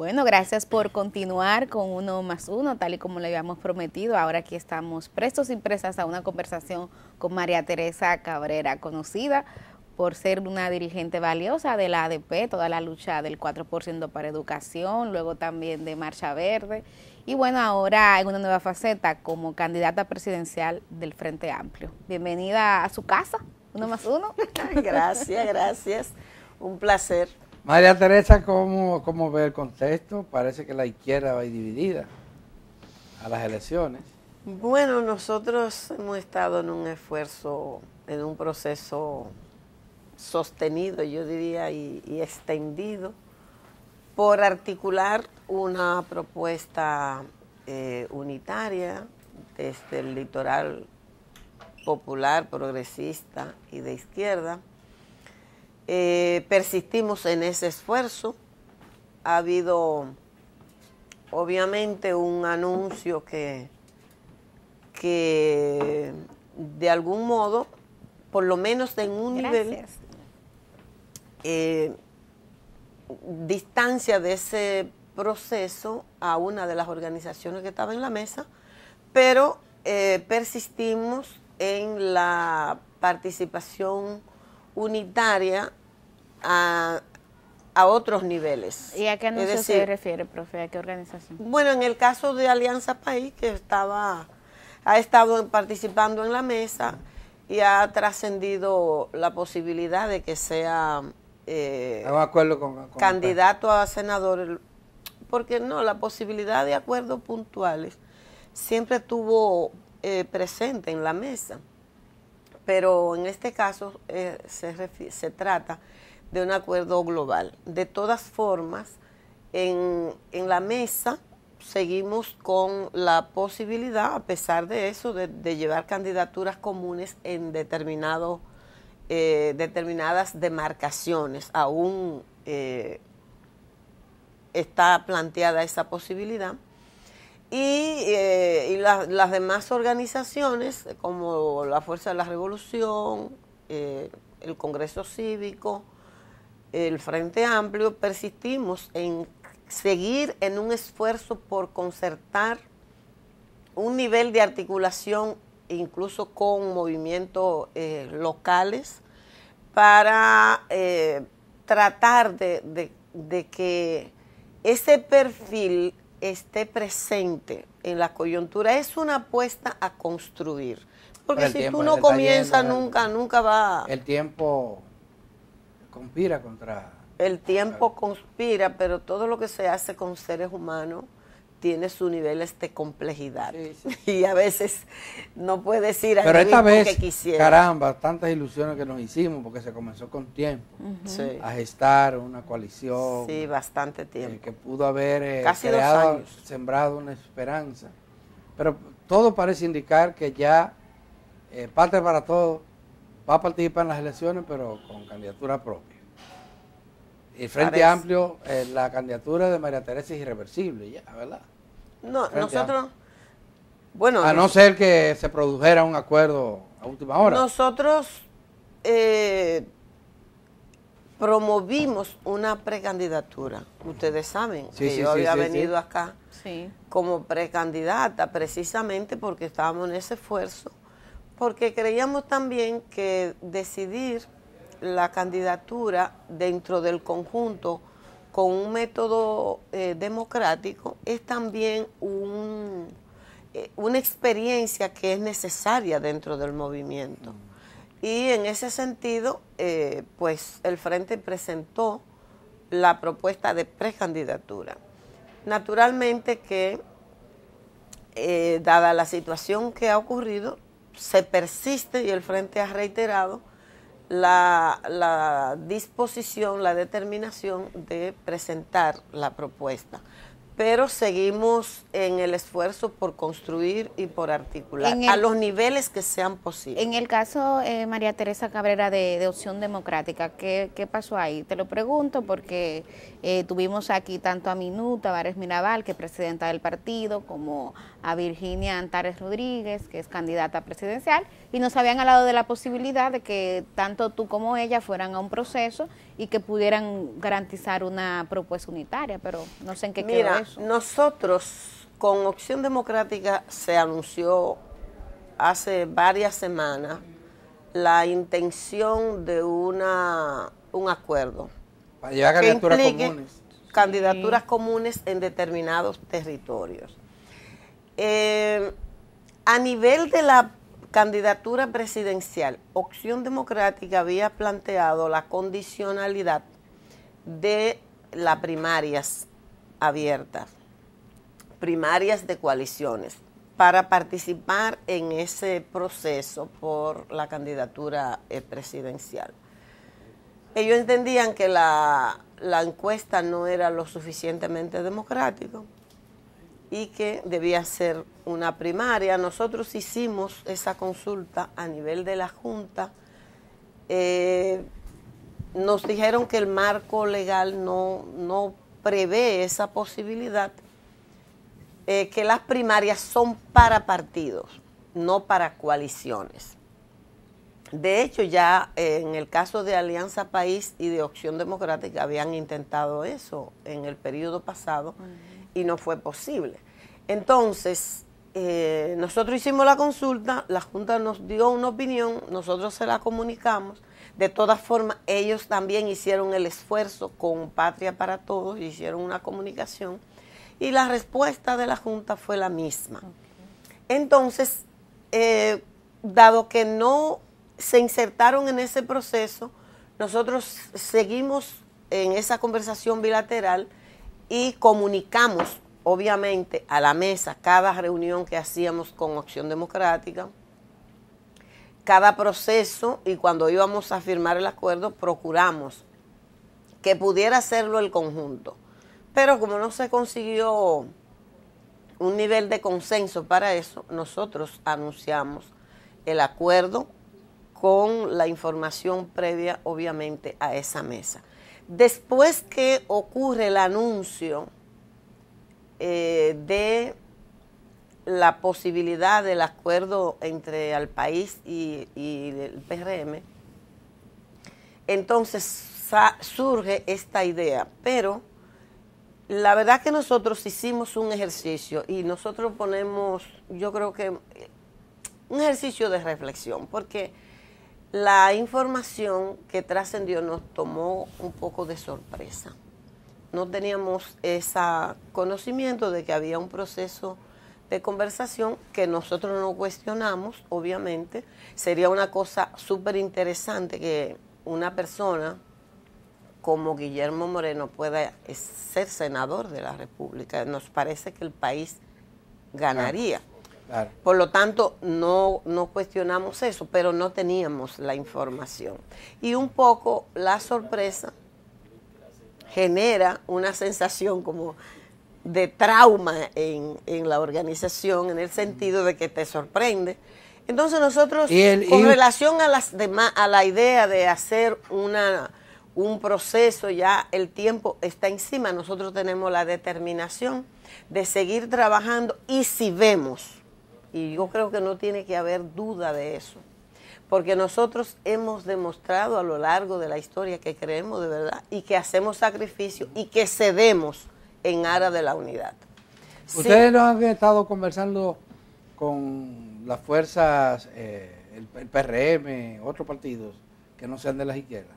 Bueno, gracias por continuar con uno más uno, tal y como le habíamos prometido. Ahora aquí estamos prestos y presas a una conversación con María Teresa Cabrera, conocida por ser una dirigente valiosa de la ADP, toda la lucha del 4% para educación, luego también de Marcha Verde, y bueno, ahora en una nueva faceta como candidata presidencial del Frente Amplio. Bienvenida a su casa, uno más uno. gracias, gracias. Un placer. María Teresa, ¿cómo, ve el contexto? Parece que la izquierda va dividida a las elecciones. Bueno, nosotros hemos estado en un esfuerzo, en un proceso sostenido, yo diría, y, extendido, por articular una propuesta eh, unitaria desde el litoral popular, progresista y de izquierda, eh, persistimos en ese esfuerzo. Ha habido, obviamente, un anuncio que, de algún modo, por lo menos en un nivel, eh, distancia de ese proceso a una de las organizaciones que estaba en la mesa, pero eh, persistimos en la participación unitaria a, otros niveles. ¿Y a qué anuncio se refiere, profe? ¿A qué organización? Bueno, en el caso de Alianza País, que estaba, ha estado participando en la mesa y ha trascendido la posibilidad de que sea eh, candidato a senador, porque no, la posibilidad de acuerdos puntuales siempre estuvo eh, presente en la mesa, pero en este caso eh, se, se trata de un acuerdo global. De todas formas, en, la mesa seguimos con la posibilidad, a pesar de eso, de, llevar candidaturas comunes en determinado, eh, determinadas demarcaciones. Aún eh, está planteada esa posibilidad. Y, eh, las demás organizaciones, como la Fuerza de la Revolución, el Congreso Cívico, el Frente Amplio persistimos en seguir en un esfuerzo por concertar un nivel de articulación incluso con movimientos eh, locales para eh, tratar de, que ese perfil esté presente en la coyuntura. Es una apuesta a construir. Porque si tú no comienzas nunca, nunca va... El tiempo conspira contra... El tiempo conspira, pero todo lo que se hace con seres humanos tiene sus niveles de complejidad. Y a veces no puedes ir a Pero esta vez, caramba, tantas ilusiones que nos hicimos porque se comenzó con tiempo a gestar una coalición. Sí, bastante tiempo. Eh, que pudo haber eh, sembrado una esperanza. Pero todo parece indicar que ya eh, parte para todo va a participar en las elecciones, pero con candidatura propia. Y Frente Amplio, eh, la candidatura de María Teresa es irreversible, ya, ¿verdad? No, nosotros, bueno... A no ser que se produjera un acuerdo a última hora. Nosotros eh, promovimos una precandidatura. Ustedes saben que yo había venido acá como precandidata, precisamente porque estábamos en ese esfuerzo porque creíamos también que decidir la candidatura dentro del conjunto con un método eh, democrático es también eh, una experiencia que es necesaria dentro del movimiento. Y en ese sentido, eh, pues el Frente presentó la propuesta de precandidatura. Naturalmente que, dada la situación que ha ocurrido, se persiste y el Frente ha reiterado la, disposición, la determinación de presentar la propuesta pero seguimos en el esfuerzo por construir y por articular a los niveles que sean posibles. En el caso, eh, María Teresa Cabrera, de, Opción Democrática, ¿qué, pasó ahí? Te lo pregunto porque eh, tuvimos aquí tanto a Minuta Vares Mirabal, que es presidenta del partido, como a Virginia Antares Rodríguez, que es candidata presidencial, y nos habían hablado de la posibilidad de que tanto tú como ella fueran a un proceso y que pudieran garantizar una propuesta unitaria, pero no sé en qué quedó eso nosotros, con Opción Democrática, se anunció hace varias semanas la intención de una, un acuerdo. Para llevar candidaturas comunes. Candidaturas comunes en determinados territorios. Eh, a nivel de la candidatura presidencial, Opción Democrática había planteado la condicionalidad de las primarias abiertas, primarias de coaliciones, para participar en ese proceso por la candidatura eh, presidencial. Ellos entendían que la, encuesta no era lo suficientemente democrático y que debía ser una primaria. Nosotros hicimos esa consulta a nivel de la Junta. Eh, nos dijeron que el marco legal no, no prevé esa posibilidad, eh, que las primarias son para partidos, no para coaliciones. De hecho, ya eh, en el caso de Alianza País y de Opción Democrática habían intentado eso en el periodo pasado y no fue posible. Entonces, eh, nosotros hicimos la consulta, la Junta nos dio una opinión, nosotros se la comunicamos de todas formas, ellos también hicieron el esfuerzo con Patria para Todos, hicieron una comunicación y la respuesta de la Junta fue la misma. Entonces, eh, dado que no se insertaron en ese proceso, nosotros seguimos en esa conversación bilateral y comunicamos, obviamente, a la mesa cada reunión que hacíamos con Acción Democrática, cada proceso y cuando íbamos a firmar el acuerdo procuramos que pudiera hacerlo el conjunto. Pero como no se consiguió un nivel de consenso para eso, nosotros anunciamos el acuerdo con la información previa, obviamente, a esa mesa. Después que ocurre el anuncio eh, de la posibilidad del acuerdo entre el país y, y el PRM, entonces surge esta idea. Pero la verdad que nosotros hicimos un ejercicio y nosotros ponemos, yo creo que un ejercicio de reflexión, porque la información que trascendió nos tomó un poco de sorpresa. No teníamos ese conocimiento de que había un proceso de conversación que nosotros no cuestionamos, obviamente. Sería una cosa súper interesante que una persona como Guillermo Moreno pueda ser senador de la República. Nos parece que el país ganaría. Por lo tanto, no, no cuestionamos eso, pero no teníamos la información. Y un poco la sorpresa genera una sensación como de trauma en, en, la organización, en el sentido de que te sorprende. Entonces nosotros, con relación a, las demás, a la idea de hacer una, un proceso, ya el tiempo está encima, nosotros tenemos la determinación de seguir trabajando y si vemos, y yo creo que no tiene que haber duda de eso, porque nosotros hemos demostrado a lo largo de la historia que creemos de verdad y que hacemos sacrificio y que cedemos en área de la unidad. Ustedes no han estado conversando con las fuerzas, eh, el, PRM, otros partidos que no sean de las izquierdas.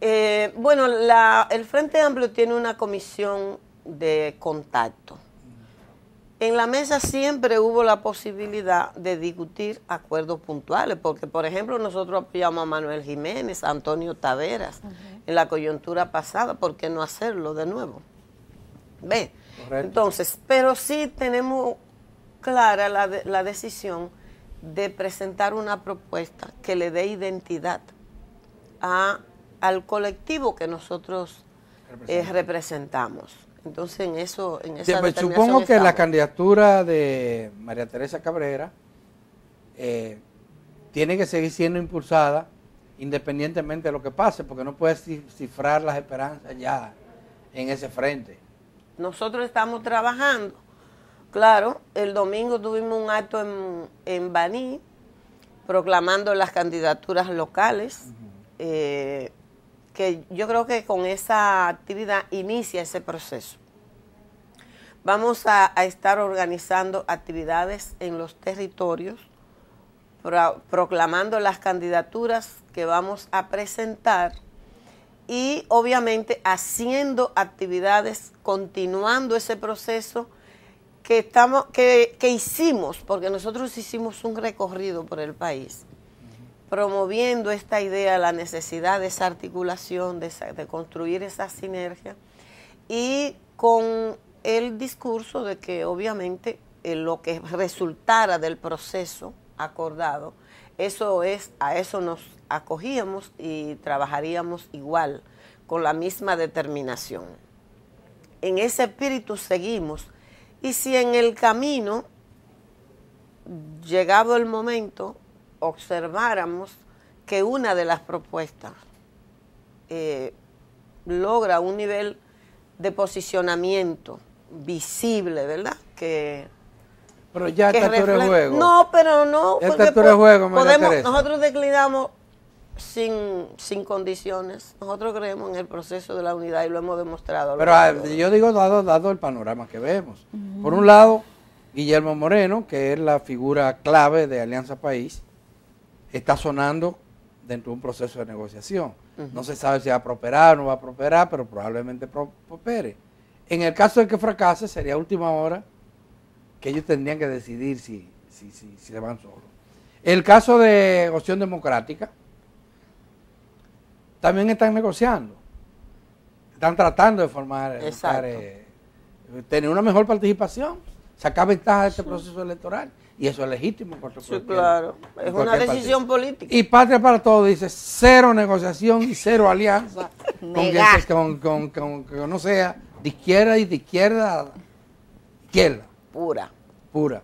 Eh, bueno, el Frente Amplio tiene una comisión de contacto. Mm. En la mesa siempre hubo la posibilidad de discutir acuerdos puntuales, porque por ejemplo nosotros apoyamos a Manuel Jiménez, Antonio Taveras, en la coyuntura pasada, ¿por qué no hacerlo de nuevo? Entonces, pero sí tenemos clara la, la decisión de presentar una propuesta que le dé identidad a, al colectivo que nosotros eh, representamos. Entonces, en eso, en esa pues, Supongo que la candidatura de María Teresa Cabrera eh, tiene que seguir siendo impulsada independientemente de lo que pase, porque no puedes cifrar las esperanzas ya en ese frente. Nosotros estamos trabajando. Claro, el domingo tuvimos un acto en, en Baní proclamando las candidaturas locales, eh, que yo creo que con esa actividad inicia ese proceso. Vamos a, estar organizando actividades en los territorios, proclamando las candidaturas que vamos a presentar y obviamente haciendo actividades, continuando ese proceso que, estamos, que, hicimos, porque nosotros hicimos un recorrido por el país, promoviendo esta idea, la necesidad de esa articulación, de, construir esa sinergia y con el discurso de que obviamente eh, lo que resultara del proceso acordado eso es, a eso nos acogíamos y trabajaríamos igual, con la misma determinación. En ese espíritu seguimos y si en el camino, llegado el momento, observáramos que una de las propuestas eh, logra un nivel de posicionamiento visible, ¿verdad? Que pero ya está juego. No, pero no. Está todo juego, podemos, Nosotros declinamos sin, condiciones. Nosotros creemos en el proceso de la unidad y lo hemos demostrado. Pero ah, yo digo dado, el panorama que vemos. Por un lado, Guillermo Moreno, que es la figura clave de Alianza País, está sonando dentro de un proceso de negociación. No se sabe si va a prosperar o no va a prosperar, pero probablemente prospere. En el caso de que fracase, sería última hora que ellos tendrían que decidir si, se van solos. El caso de Opción Democrática también están negociando, están tratando de formar, estar, eh, tener una mejor participación, sacar ventaja de este proceso electoral. Y eso es legítimo. por Sí, claro. Es una decisión política. Y Patria para Todos dice cero negociación y cero alianza con, con, con, con, no sea de izquierda y de izquierda, izquierda pura. Pura.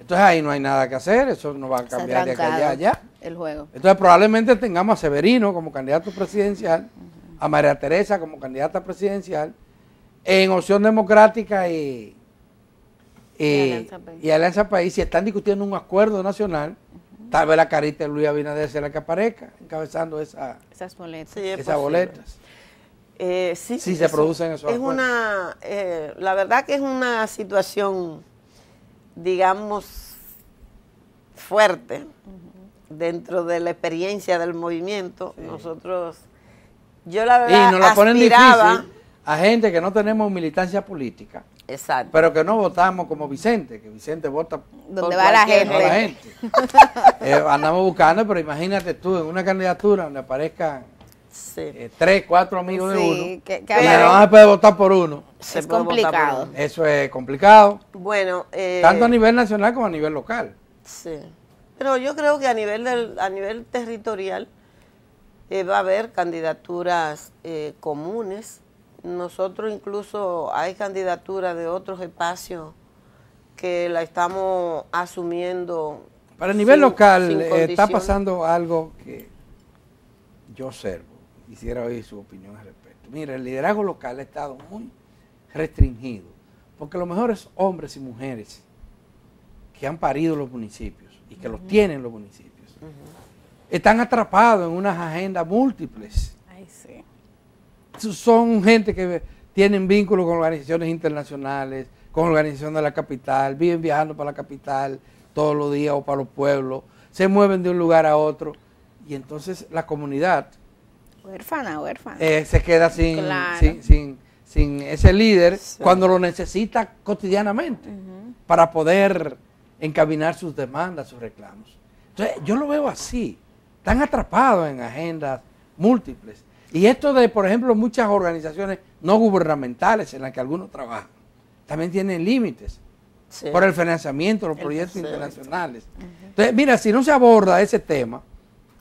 Entonces ahí no hay nada que hacer, eso no va a cambiar de acá allá, El juego. Entonces probablemente tengamos a Severino como candidato presidencial, a María Teresa como candidata presidencial, en opción democrática y, y, y, Alianza, País. si están discutiendo un acuerdo nacional, tal vez la carita de Luis Abinader sea la que aparezca, encabezando esa, esas boletas. esas boletas. Eh, sí, se producen esos es una, eh, La verdad que es una situación, digamos, fuerte. Dentro de la experiencia del movimiento, nosotros, yo la verdad, a gente que no tenemos militancia política. Exacto. Pero que no votamos como Vicente, que Vicente vota donde va la gente. Eh, andamos buscando, pero imagínate tú en una candidatura donde aparezca eh, tres, cuatro amigos de uno. Que, que y se puede votar por uno. es complicado. Eso es complicado. Bueno. Eh, tanto a nivel nacional como a nivel local. Sí. Pero yo creo que a nivel, a nivel territorial eh, va a haber candidaturas comunes. Nosotros incluso hay candidaturas de otros espacios que la estamos asumiendo. Para el nivel local está pasando algo que yo observo quisiera oír su opinión al respecto. Mira, el liderazgo local ha estado muy restringido, porque los mejores hombres y mujeres que han parido los municipios y que los tienen los municipios están atrapados en unas agendas múltiples. sí. Son gente que tienen vínculos con organizaciones internacionales, con organizaciones de la capital, viven viajando para la capital todos los días o para los pueblos, se mueven de un lugar a otro y entonces la comunidad Huérfana, huérfana. Eh, se queda sin, sin, sin, ese líder cuando lo necesita cotidianamente para poder encaminar sus demandas, sus reclamos. Entonces, yo lo veo así. Están atrapados en agendas múltiples. Y esto de, por ejemplo, muchas organizaciones no gubernamentales en las que algunos trabajan, también tienen límites por el financiamiento los proyectos internacionales. Entonces, mira, si no se aborda ese tema,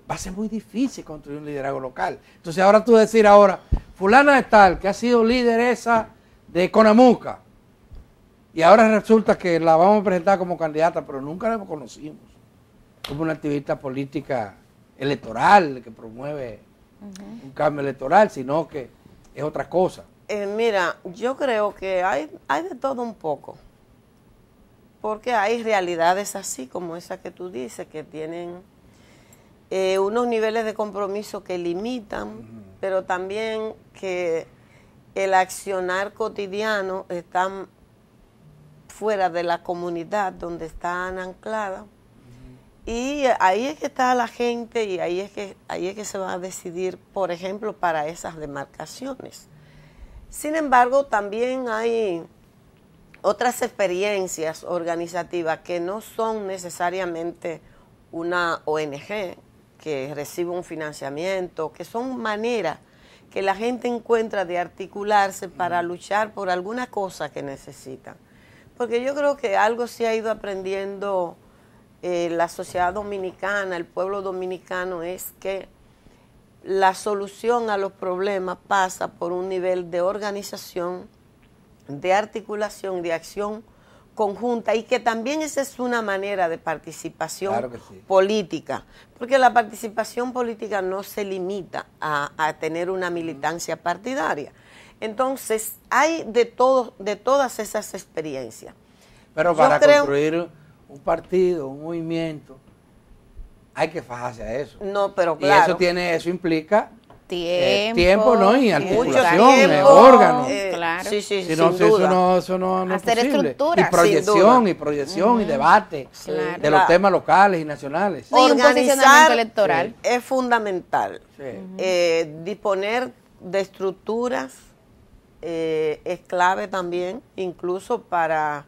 va a ser muy difícil construir un liderazgo local. Entonces ahora tú decir ahora, fulana de tal, que ha sido lideresa de Conamuca, y ahora resulta que la vamos a presentar como candidata, pero nunca la conocimos, como una activista política electoral que promueve un cambio electoral, sino que es otra cosa. Eh, mira, yo creo que hay, hay de todo un poco, porque hay realidades así como esa que tú dices, que tienen eh, unos niveles de compromiso que limitan, pero también que el accionar cotidiano está fuera de la comunidad donde están ancladas. Y ahí es que está la gente y ahí es que, ahí es que se va a decidir, por ejemplo, para esas demarcaciones. Sin embargo, también hay otras experiencias organizativas que no son necesariamente una ONG, que recibe un financiamiento, que son maneras que la gente encuentra de articularse para luchar por alguna cosa que necesita. Porque yo creo que algo se ha ido aprendiendo eh, la sociedad dominicana, el pueblo dominicano, es que la solución a los problemas pasa por un nivel de organización, de articulación, de acción conjunta y que también esa es una manera de participación política, porque la participación política no se limita a, tener una militancia partidaria. Entonces, hay de, todo, de todas esas experiencias. Pero para construir un partido, un movimiento, hay que fajarse a eso. No, pero claro. Y eso, tiene, eso implica Tiempo, tiempo ¿no? Y articulación, eh, órganos. Eh, claro. Sí, sí, Eso Hacer estructuras. Y proyección, y proyección, y debate de los temas locales y nacionales. un posicionamiento electoral. Es fundamental. Eh, disponer de estructuras es clave también, incluso para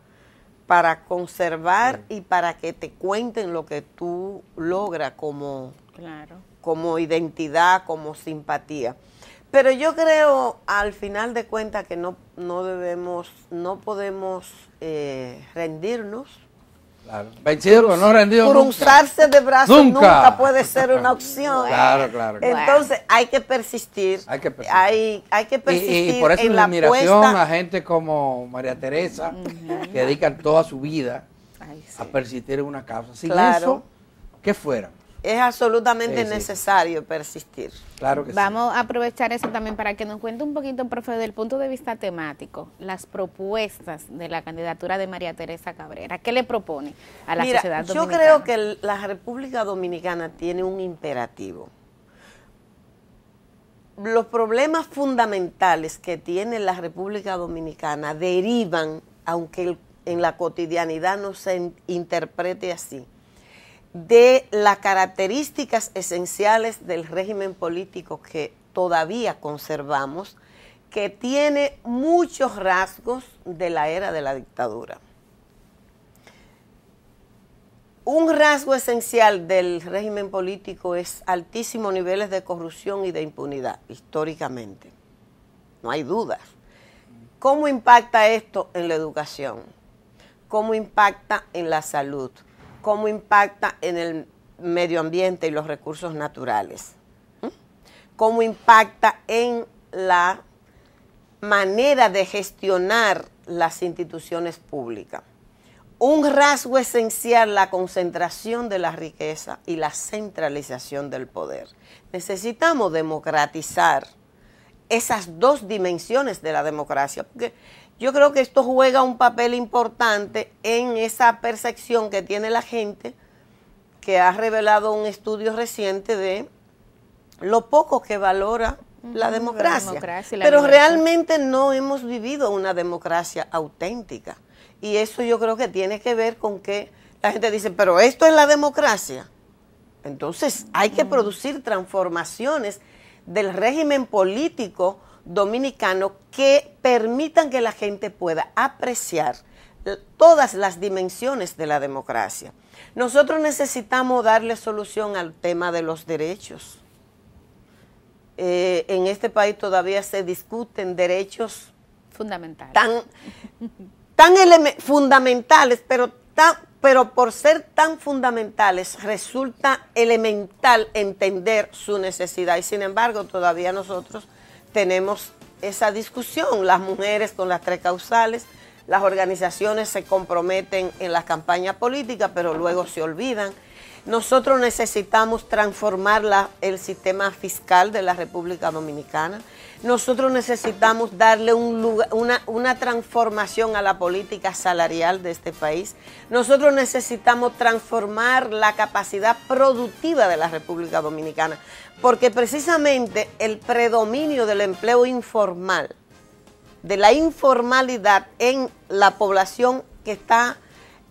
para conservar y para que te cuenten lo que tú logras como, claro como identidad, como simpatía. Pero yo creo, al final de cuentas, que no, no debemos, no podemos eh, rendirnos. Claro. Vencido, no rendido. Cruzarse de brazos nunca. puede ser una opción. claro, claro, Entonces hay que persistir. Hay que persistir. y, por eso la admiración a gente como María Teresa, que dedican toda su vida a persistir en una causa. Sin claro. eso, ¿qué fuera? es absolutamente necesario persistir. Claro que Vamos a aprovechar eso también para que nos cuente un poquito, profe, del punto de vista temático, las propuestas de la candidatura de María Teresa Cabrera. ¿Qué le propone a la sociedad dominicana? Yo creo que la República Dominicana tiene un imperativo. Los problemas fundamentales que tiene la República Dominicana derivan, aunque en la cotidianidad no se interprete así, de las características esenciales del régimen político que todavía conservamos, que tiene muchos rasgos de la era de la dictadura. Un rasgo esencial del régimen político es altísimos niveles de corrupción y de impunidad, históricamente. No hay dudas. ¿Cómo impacta esto en la educación? ¿Cómo impacta en la salud? cómo impacta en el medio ambiente y los recursos naturales, cómo impacta en la manera de gestionar las instituciones públicas. Un rasgo esencial, la concentración de la riqueza y la centralización del poder. Necesitamos democratizar esas dos dimensiones de la democracia, porque yo creo que esto juega un papel importante en esa percepción que tiene la gente que ha revelado un estudio reciente de lo poco que valora la democracia. Pero realmente no hemos vivido una democracia auténtica. Y eso yo creo que tiene que ver con que la gente dice, pero esto es la democracia. Entonces hay que producir transformaciones del régimen político dominicano que permitan que la gente pueda apreciar todas las dimensiones de la democracia. Nosotros necesitamos darle solución al tema de los derechos. Eh, en este país todavía se discuten derechos fundamentales. Tan, tan fundamentales, pero, pero por ser tan fundamentales resulta elemental entender su necesidad y sin embargo todavía nosotros tenemos esa discusión, las mujeres con las tres causales, las organizaciones se comprometen en las campañas políticas, pero luego se olvidan. Nosotros necesitamos transformar el sistema fiscal de la República Dominicana. Nosotros necesitamos darle una transformación a la política salarial de este país. Nosotros necesitamos transformar la capacidad productiva de la República Dominicana porque precisamente el predominio del empleo informal, de la informalidad en la población que está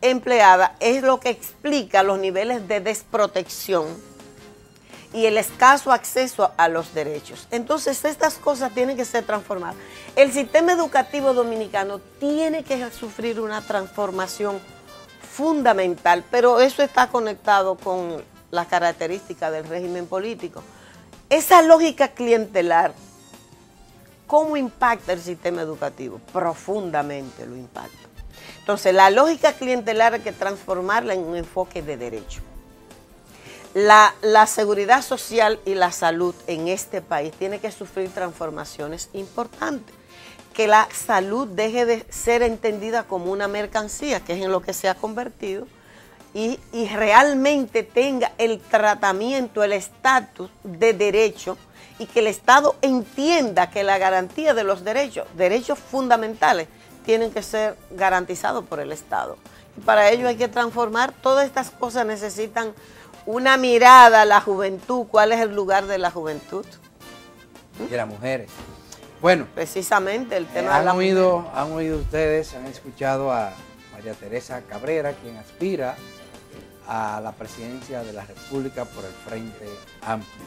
empleada, es lo que explica los niveles de desprotección y el escaso acceso a los derechos. Entonces, estas cosas tienen que ser transformadas. El sistema educativo dominicano tiene que sufrir una transformación fundamental, pero eso está conectado con las características del régimen político. Esa lógica clientelar, ¿cómo impacta el sistema educativo? Profundamente lo impacta. Entonces, la lógica clientelar hay que transformarla en un enfoque de derecho. La, seguridad social y la salud en este país tiene que sufrir transformaciones importantes. Que la salud deje de ser entendida como una mercancía, que es en lo que se ha convertido, y, realmente tenga el tratamiento, el estatus de derecho y que el Estado entienda que la garantía de los derechos, derechos fundamentales, tienen que ser garantizados por el Estado. Y para ello hay que transformar, todas estas cosas necesitan una mirada a la juventud, cuál es el lugar de la juventud. De las mujeres. Bueno. Precisamente el tema de oído, Han oído ustedes, han escuchado a María Teresa Cabrera, quien aspira a la presidencia de la República por el Frente Amplio.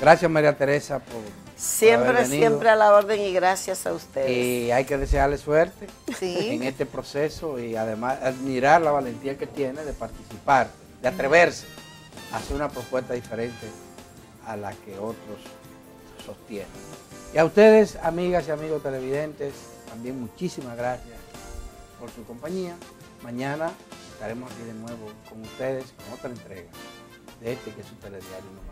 Gracias María Teresa por... Siempre, siempre a la orden y gracias a ustedes. Y hay que desearle suerte en este proceso y además admirar la valentía que tiene de participar, de atreverse a hacer una propuesta diferente a la que otros sostienen. Y a ustedes, amigas y amigos televidentes, también muchísimas gracias por su compañía. Mañana estaremos aquí de nuevo con ustedes con otra entrega de este que es su telediario